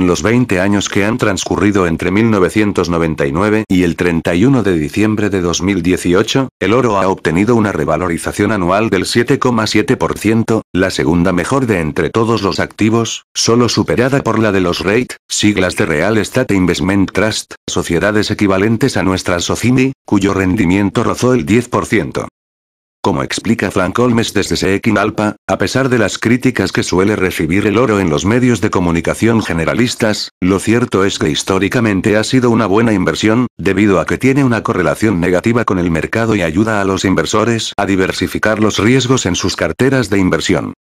en los 20 años que han transcurrido entre 1999 y el 31 de diciembre de 2018, el oro ha obtenido una revalorización anual del 7,7%, la segunda mejor de entre todos los activos, solo superada por la de los REIT, siglas de Real Estate Investment Trust, sociedades equivalentes a nuestra SOCIMI, cuyo rendimiento rozó el 10%. Como explica Frank Holmes desde Alpa, a pesar de las críticas que suele recibir el oro en los medios de comunicación generalistas, lo cierto es que históricamente ha sido una buena inversión, debido a que tiene una correlación negativa con el mercado y ayuda a los inversores a diversificar los riesgos en sus carteras de inversión.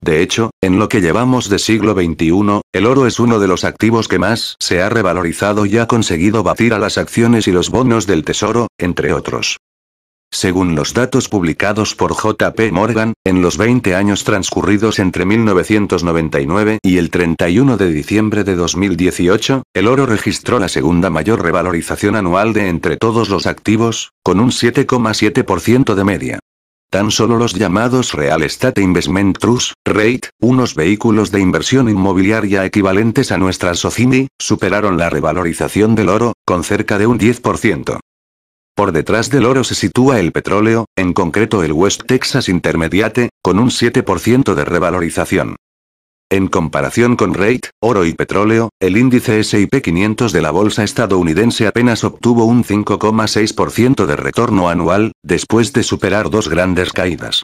De hecho, en lo que llevamos de siglo XXI, el oro es uno de los activos que más se ha revalorizado y ha conseguido batir a las acciones y los bonos del tesoro, entre otros. Según los datos publicados por JP Morgan, en los 20 años transcurridos entre 1999 y el 31 de diciembre de 2018, el oro registró la segunda mayor revalorización anual de entre todos los activos, con un 7,7% de media. Tan solo los llamados Real Estate Investment Trust, REIT, unos vehículos de inversión inmobiliaria equivalentes a nuestras SOCIMI, superaron la revalorización del oro, con cerca de un 10%. Por detrás del oro se sitúa el petróleo, en concreto el West Texas Intermediate, con un 7% de revalorización. En comparación con rate, oro y petróleo, el índice SP 500 de la bolsa estadounidense apenas obtuvo un 5,6% de retorno anual, después de superar dos grandes caídas.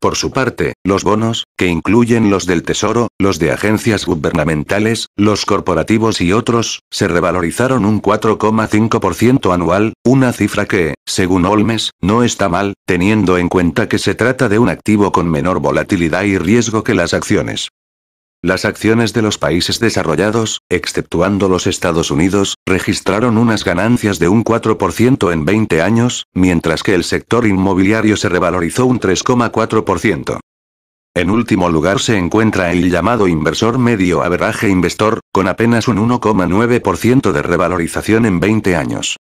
Por su parte, los bonos, que incluyen los del Tesoro, los de agencias gubernamentales, los corporativos y otros, se revalorizaron un 4,5% anual, una cifra que, según Olmes, no está mal, teniendo en cuenta que se trata de un activo con menor volatilidad y riesgo que las acciones. Las acciones de los países desarrollados, exceptuando los Estados Unidos, registraron unas ganancias de un 4% en 20 años, mientras que el sector inmobiliario se revalorizó un 3,4%. En último lugar se encuentra el llamado inversor medio averaje investor, con apenas un 1,9% de revalorización en 20 años.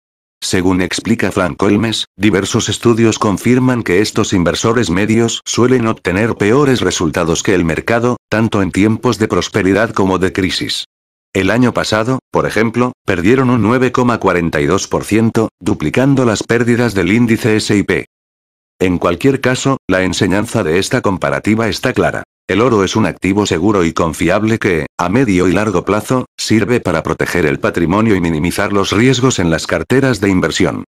Según explica Frank Holmes, diversos estudios confirman que estos inversores medios suelen obtener peores resultados que el mercado, tanto en tiempos de prosperidad como de crisis. El año pasado, por ejemplo, perdieron un 9,42%, duplicando las pérdidas del índice SIP. En cualquier caso, la enseñanza de esta comparativa está clara. El oro es un activo seguro y confiable que, a medio y largo plazo, sirve para proteger el patrimonio y minimizar los riesgos en las carteras de inversión.